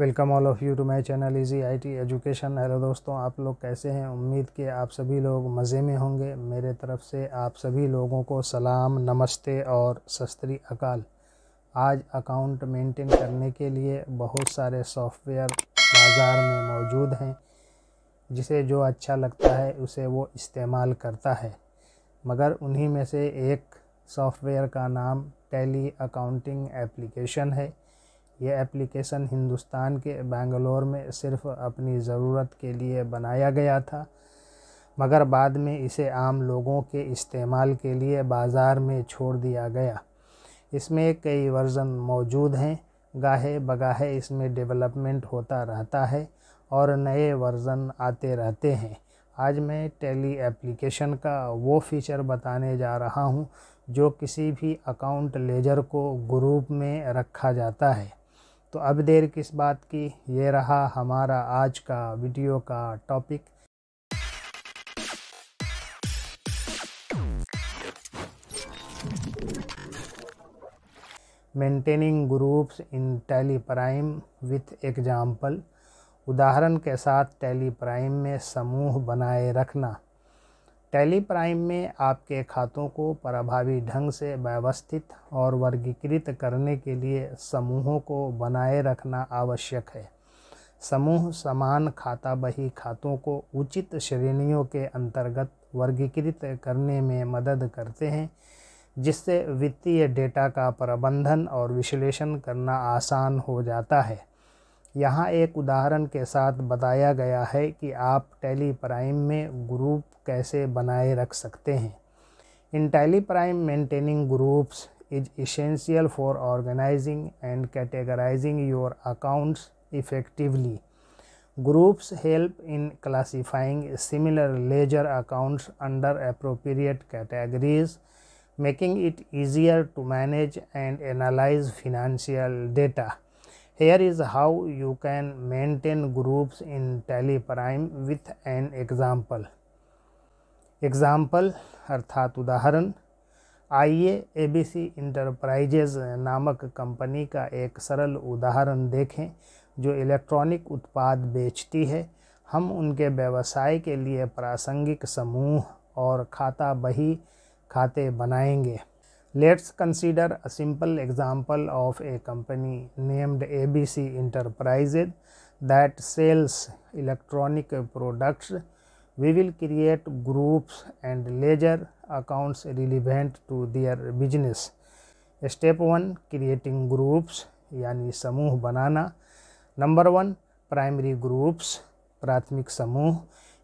Welcome all of you to my channel easy IT education hello दोस्तों आप लोग कैसे हैं उम्मीद के आप सभी लोग मज़े में होंगे मेरे तरफ से आप सभी लोगों को सलाम नमस्ते और सस्त्री अकाल आज अकाउंट मेंटेन करने के लिए बहुत सारे सॉफ्टवेयर बाज़ार में मौजूद हैं जिसे जो अच्छा लगता है उसे वो इस्तेमाल करता है मगर उन्हीं में से एक सॉफ्टवेयर का नाम टेली अकाउंटिंग एप्लीकेशन है यह एप्लीकेशन हिंदुस्तान के बेंगलोर में सिर्फ अपनी ज़रूरत के लिए बनाया गया था मगर बाद में इसे आम लोगों के इस्तेमाल के लिए बाज़ार में छोड़ दिया गया इसमें कई वर्जन मौजूद हैं गाहे बगाहे इसमें डेवलपमेंट होता रहता है और नए वर्जन आते रहते हैं आज मैं टेली एप्लीकेशन का वो फीचर बताने जा रहा हूँ जो किसी भी अकाउंट लेजर को ग्रुप में रखा जाता है तो अब देर किस बात की ये रहा हमारा आज का वीडियो का topic maintaining groups in Tally Prime with example उदाहरण के साथ टैली प्राइम में समूह बनाए रखना टेली प्राइम में आपके खातों को प्रभावी ढंग से व्यवस्थित और वर्गीकृत करने के लिए समूहों को बनाए रखना आवश्यक है समूह समान खाता बही खातों को उचित श्रेणियों के अंतर्गत वर्गीकृत करने में मदद करते हैं जिससे वित्तीय डेटा का प्रबंधन और विश्लेषण करना आसान हो जाता है यहाँ एक उदाहरण के साथ बताया गया है कि आप टेली प्राइम में ग्रुप कैसे बनाए रख सकते हैं in Tally Prime maintaining groups is essential for organizing and categorizing your accounts effectively groups help in classifying similar ledger accounts under appropriate categories making it easier to manage and analyze financial data here is how you can maintain groups in Tally with an example example अर्थात उदाहरण आइए A B C enterprises नामक company का एक सरल उदाहरण देखें जो इलेक्ट्रॉनिक उत्पाद बेचती है हम उनके व्यवसाय के लिए प्रासंगिक समूह और खाता बही खाते बनाएंगे Let's consider a simple example of a company named ABC Enterprises that sells electronic products. We will create groups and ledger accounts relevant to their business. Step one creating groups यानी समूह बनाना नंबर वन प्राइमरी ग्रुप्स प्राथमिक समूह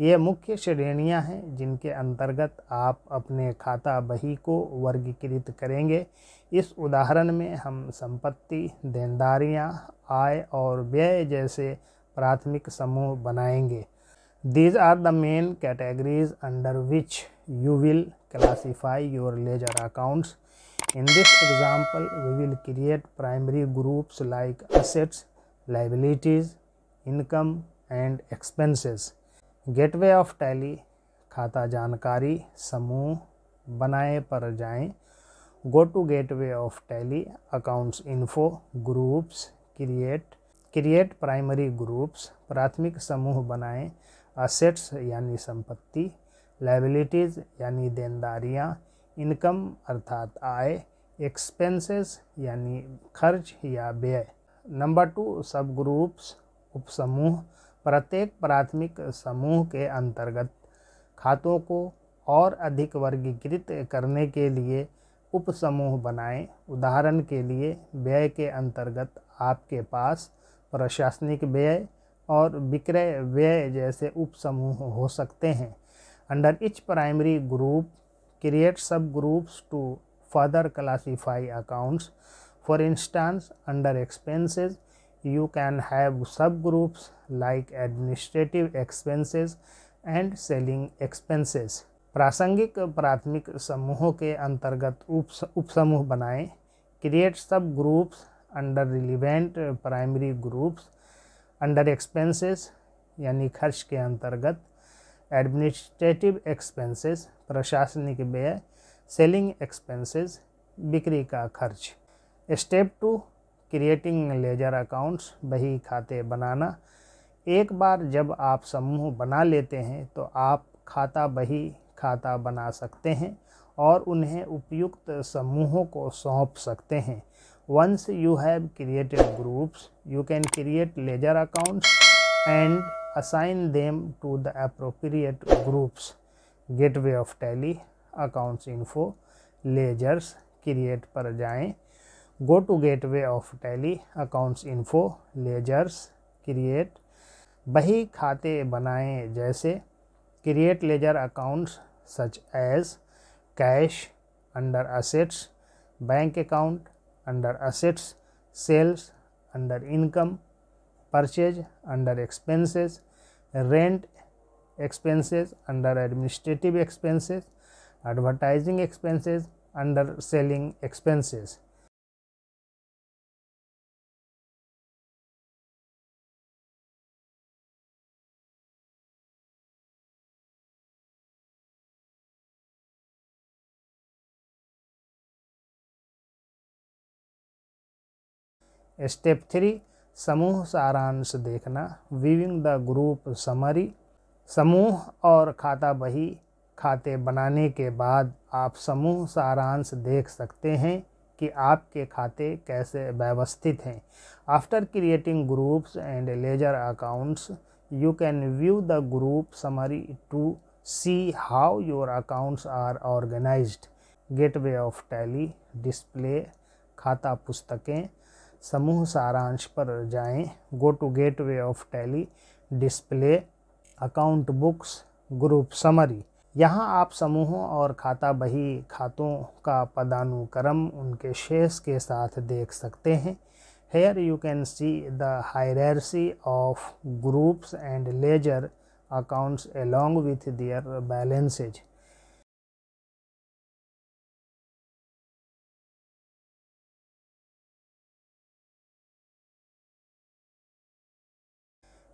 ये मुख्य श्रेणियां हैं जिनके अंतर्गत आप अपने खाता बही को वर्गीकृत करेंगे इस उदाहरण में हम संपत्ति देनदारियां, आय और व्यय जैसे प्राथमिक समूह बनाएंगे these are the main categories under which you will classify your ledger accounts in this example we will create primary groups like assets liabilities income and expenses gateway of Tally खाता जानकारी समूह बनाए पर जाएं go to gateway of Tally accounts info groups create create primary groups प्राथमिक समूह बनाएं assets यानी संपत्ति लाइबिलिटीज़ यानी देनदारियाँ इनकम अर्थात आय एक्सपेंसेस यानी खर्च या व्यय नंबर टू सब ग्रुप्स उपसमूह प्रत्येक प्राथमिक समूह के अंतर्गत खातों को और अधिक वर्गीकृत करने के लिए उपसमूह बनाएं उदाहरण के लिए व्यय के अंतर्गत आपके पास प्रशासनिक व्यय और विक्रय व्यय जैसे उपसमूह हो सकते हैं under each primary group create subgroups to further classify accounts for instance under expenses you can have subgroups like administrative expenses and selling expenses प्रासंगिक प्राथमिक समूहों के अंतर्गत उप उपसमूह बनाएं create subgroups under relevant primary groups under expenses यानी खर्च के अंतर्गत एडमिनिस्ट्रेटिव एक्सपेंसेस प्रशासनिक व्यय सेलिंग एक्सपेंसेस बिक्री का खर्च step two creating ledger accounts बही खाते बनाना एक बार जब आप समूह बना लेते हैं तो आप खाता बही खाता बना सकते हैं और उन्हें उपयुक्त समूहों को सौंप सकते हैं once you have created groups you can create ledger accounts and assign them to the appropriate groups way of Tally accounts info ledgers create पर जाएं go to gateway of tally accounts info ledgers create बही खाते बनाएं जैसे create ledger accounts such as cash under assets bank account under assets sales under income purchase under expenses rent expenses under administrative expenses advertising expenses under selling expenses step three समूह सारांश देखना viewing the group summary समूह और खाता बही खाते बनाने के बाद आप समूह सारांश देख सकते हैं कि आपके खाते कैसे व्यवस्थित हैं after creating groups and ledger accounts you can view the group summary to see how your accounts are organized gateway of Tally display खाता पुस्तकें समूह सारांश पर जाएं, go to gateway of Tally display account books group summary यहाँ आप समूहों और खाता बही खातों का पदानुक्रम उनके शेष के साथ देख सकते हैं here you can see the hierarchy of groups and ledger accounts along with their balances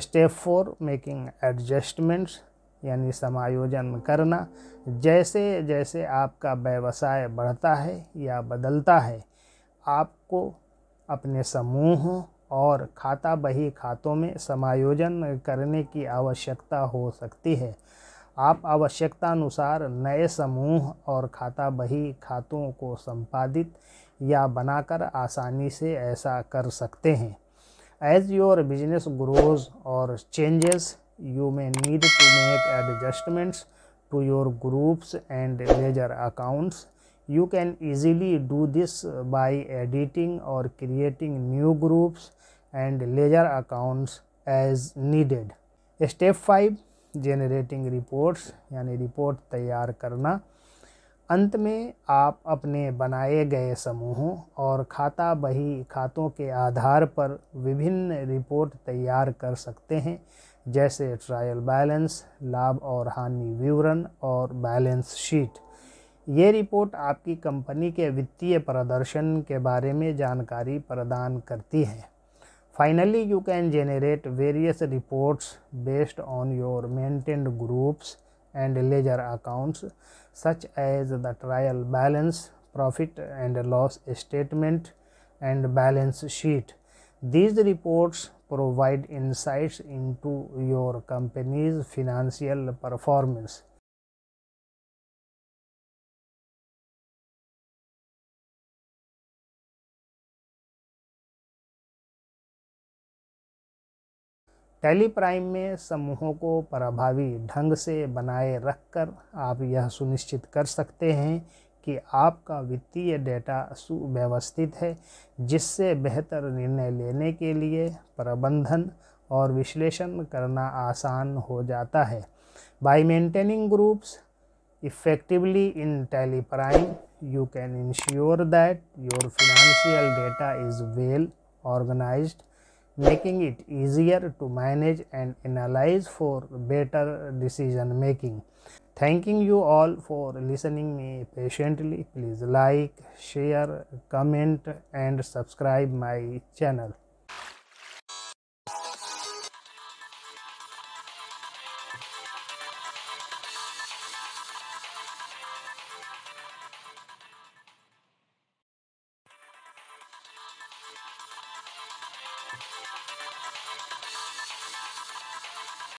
step four making adjustments यानी समायोजन करना जैसे जैसे आपका व्यवसाय बढ़ता है या बदलता है आपको अपने समूह और खाता बही खातों में समायोजन करने की आवश्यकता हो सकती है आप आवश्यकतानुसार नए समूह और खाता बही खातों को संपादित या बनाकर आसानी से ऐसा कर सकते हैं as your business grows or changes you may need to make adjustments to your groups and ledger accounts you can easily do this by editing or creating new groups and ledger accounts as needed Step five: generating reports, यानी report. तैयार karna अंत में आप अपने बनाए गए समूहों और खाता बही खातों के आधार पर विभिन्न रिपोर्ट तैयार कर सकते हैं जैसे ट्रायल बैलेंस लाभ और हानि विवरण और बैलेंस शीट ये रिपोर्ट आपकी कंपनी के वित्तीय प्रदर्शन के बारे में जानकारी प्रदान करती है finally you can generate various reports based on your maintained groups and ledger accounts such as the trial balance, profit and loss statement, and balance sheet. These reports provide insights into your company's financial performance. Tally Prime में समूहों को प्रभावी ढंग से बनाए रखकर आप यह सुनिश्चित कर सकते हैं कि आपका वित्तीय डेटा सुव्यवस्थित है जिससे बेहतर निर्णय लेने के लिए प्रबंधन और विश्लेषण करना आसान हो जाता है by maintaining groups effectively in TallyPrime you can ensure that your your data is well well making it easier to manage and analyze for better decision making thanking you all for listening me patiently please like share comment and subscribe my channel